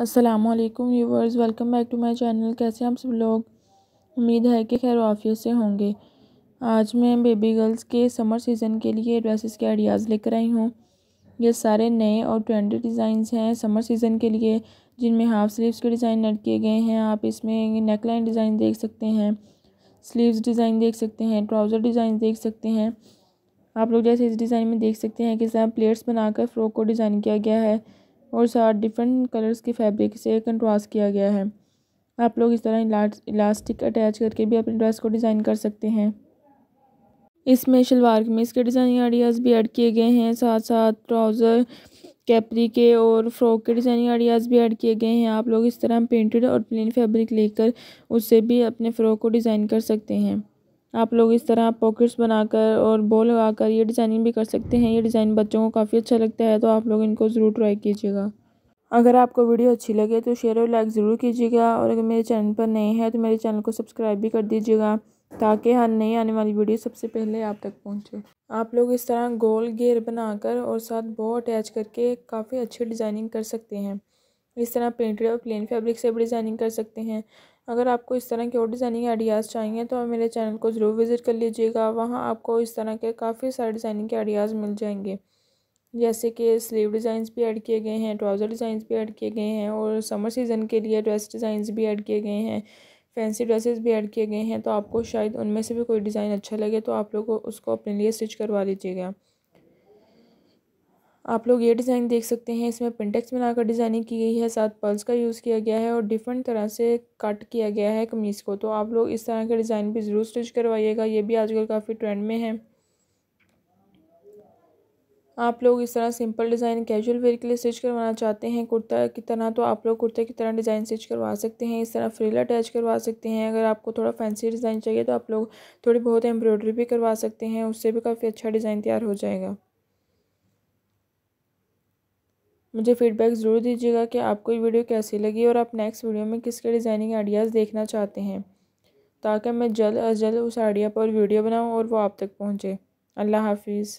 असलकम viewers welcome back to my channel कैसे आप सब लोग उम्मीद है कि खैर वाफियत से होंगे आज मैं बेबी गर्ल्स के समर सीज़न के लिए ड्रेसेस के आइडियाज़ लेकर आई हूँ ये सारे नए और ट्रेंडेड डिज़ाइंस हैं समर सीज़न के लिए जिनमें हाफ स्लीव्स के डिज़ाइन एड किए गए हैं आप इसमें नेकलाइन डिज़ाइन देख सकते हैं स्लीव्स डिज़ाइन देख सकते हैं ट्राउज़र डिज़ाइन देख सकते हैं आप लोग जैसे इस डिज़ाइन में देख सकते हैं कि सब प्लेट्स बनाकर फ़्रॉक को डिज़ाइन किया गया है और साथ डिफरेंट कलर्स के फैब्रिक से कंट्रास्ट किया गया है आप लोग इस तरह इलास्टिक अटैच करके भी अपने ड्रेस को डिज़ाइन कर सकते हैं इसमें शलवार कमीज़ के डिज़ाइनिंग आइडियाज़ भी ऐड किए गए हैं साथ साथ ट्राउज़र कैपरी के और फ्रॉक के डिज़ाइनिंग आइडियाज़ भी ऐड किए गए हैं आप लोग इस तरह प्रिंटेड और प्लेन फैब्रिक लेकर उससे भी अपने फ़्रॉक को डिज़ाइन कर सकते हैं आप लोग इस तरह पॉकेट्स बनाकर और लगा लगाकर ये डिज़ाइनिंग भी कर सकते हैं ये डिज़ाइन बच्चों को काफ़ी अच्छा लगता है तो आप लोग इनको ज़रूर ट्राई कीजिएगा अगर आपको वीडियो अच्छी लगे तो शेयर और लाइक ज़रूर कीजिएगा और अगर मेरे चैनल पर नए हैं तो मेरे चैनल को सब्सक्राइब भी कर दीजिएगा ताकि हर नई आने वाली वीडियो सबसे पहले आप तक पहुँचे आप लोग इस तरह गोल घेर बनाकर और साथ बो अटैच करके काफ़ी अच्छी डिज़ाइनिंग कर सकते हैं इस तरह प्रिंटेड और प्लेन फैब्रिक से भी डिज़ाइनिंग कर सकते हैं अगर आपको इस तरह के और डिज़ाइनिंग आइडियाज़ चाहिए तो आप मेरे चैनल को ज़रूर विज़िट कर लीजिएगा वहाँ आपको इस तरह के काफ़ी सारे डिज़ाइनिंग के आइडियाज़ मिल जाएंगे जैसे कि स्लीव डिज़ाइंस भी ऐड किए गए हैं ट्राउज़र डिज़ाइंस भी ऐड किए गए हैं और समर सीज़न के लिए ड्रेस डिज़ाइंस भी ऐड किए गए हैं फैंसी ड्रेसेस भी ऐड किए गए हैं तो आपको शायद उनमें से भी कोई डिज़ाइन अच्छा लगे तो आप लोग उसको अपने लिए स्टिच करवा लीजिएगा आप लोग ये डिज़ाइन देख सकते हैं इसमें पिंटेक्स बनाकर डिज़ाइनिंग की गई है साथ पर्ल्स का यूज़ किया गया है और डिफरेंट तरह से कट किया गया है कमीज़ को तो आप लोग इस तरह के डिज़ाइन भी ज़रूर स्टिच करवाइएगा ये भी आजकल काफ़ी ट्रेंड में है आप लोग इस तरह सिंपल डिज़ाइन कैजुअल वेयर के लिए स्टिच करवाना चाहते हैं कुर्ता की तरह तो आप लोग कुर्ते की तरह डिज़ाइन स्टिच करवा सकते हैं इस तरह फ्रिल अटैच करवा सकते हैं अगर आपको थोड़ा फैंसी डिज़ाइन चाहिए तो आप लोग थोड़ी बहुत एम्ब्रॉयडरी भी करवा सकते हैं उससे भी काफ़ी अच्छा डिज़ाइन तैयार हो जाएगा मुझे फीडबैक ज़रूर दीजिएगा कि आपको ये वीडियो कैसी लगी और आप नेक्स्ट वीडियो में किसके डिज़ाइनिंग आइडियाज़ देखना चाहते हैं ताकि मैं जल्द अज जल्द उस आइडिया पर वीडियो बनाऊँ और वो आप तक पहुँचे अल्लाह हाफिज़